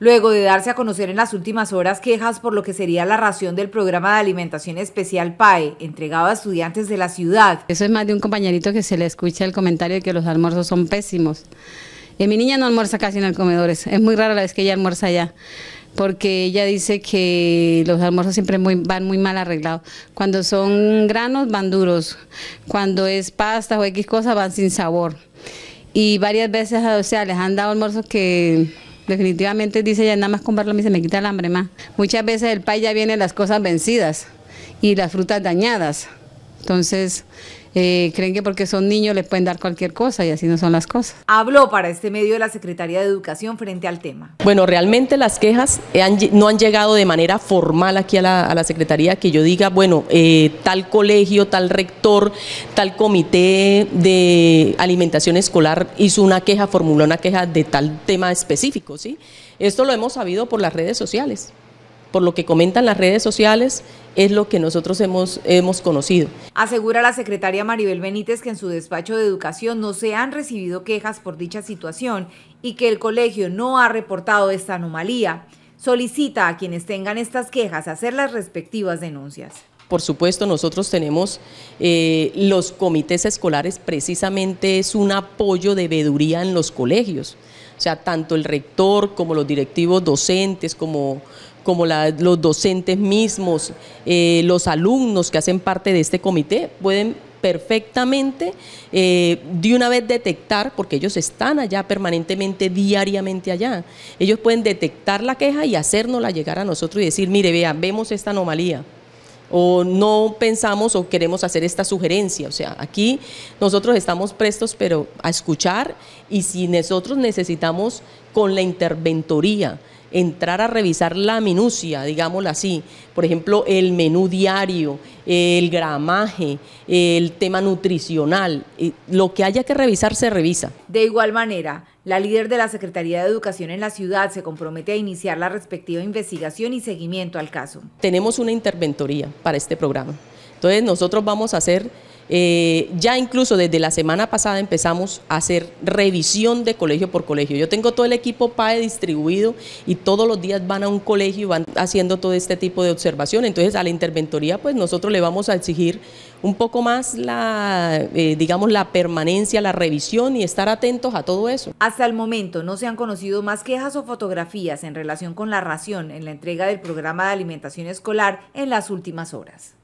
Luego de darse a conocer en las últimas horas quejas por lo que sería la ración del programa de alimentación especial PAE, entregado a estudiantes de la ciudad. Eso es más de un compañerito que se le escucha el comentario de que los almuerzos son pésimos. Eh, mi niña no almuerza casi en el comedor, es, muy rara la vez que ella almuerza allá, porque ella dice que los almuerzos siempre van muy mal arreglados. Cuando son granos van duros, cuando es pasta o X cosa van sin sabor. Y varias veces, o sea, les han dado almuerzos que Definitivamente dice ya nada más con verlo a mí se me quita el hambre más. Muchas veces el pay ya viene las cosas vencidas y las frutas dañadas. Entonces, eh, creen que porque son niños les pueden dar cualquier cosa y así no son las cosas. Habló para este medio de la Secretaría de Educación frente al tema. Bueno, realmente las quejas eh, no han llegado de manera formal aquí a la, Secretaría que yo diga, bueno, eh, tal colegio, tal rector, tal comité de alimentación escolar hizo una queja, formuló una queja de tal tema específico, ¿sí? Esto lo hemos sabido por las redes sociales por lo que comentan las redes sociales, es lo que nosotros hemos, conocido. Asegura la secretaria Maribel Benítez que en su despacho de educación no se han recibido quejas por dicha situación y que el colegio no ha reportado esta anomalía. Solicita a quienes tengan estas quejas hacer las respectivas denuncias. Por supuesto, nosotros tenemos eh, los comités escolares, precisamente es un apoyo de veeduría en los colegios. O sea, tanto el rector como los directivos docentes, como, como los docentes mismos, eh, los alumnos que hacen parte de este comité, pueden perfectamente eh, de una vez detectar, porque ellos están allá permanentemente, diariamente allá, ellos pueden detectar la queja y hacérnosla llegar a nosotros y decir, mire, vean, vemos esta anomalía, o no pensamos o queremos hacer esta sugerencia. O sea, aquí nosotros estamos prestos pero a escuchar y si nosotros necesitamos con la interventoría entrar a revisar la minucia, digámoslo así, por ejemplo, el menú diario, el gramaje, el tema nutricional, eh, lo que haya que revisar se revisa. De igual manera, la líder de la Secretaría de Educación en la ciudad se compromete a iniciar la respectiva investigación y seguimiento al caso. Tenemos una interventoría para este programa. Entonces nosotros vamos a hacer eh, ya incluso desde la semana pasada empezamos a hacer revisión de colegio por colegio. Yo tengo todo el equipo PAE distribuido y todos los días van a un colegio y van haciendo todo este tipo de observación. Entonces a la interventoría pues nosotros le vamos a exigir un poco más la, eh, digamos, la permanencia, la revisión y estar atentos a todo eso. Hasta el momento no se han conocido más quejas o fotografías en relación con la ración en la entrega del programa de alimentación escolar en las últimas horas.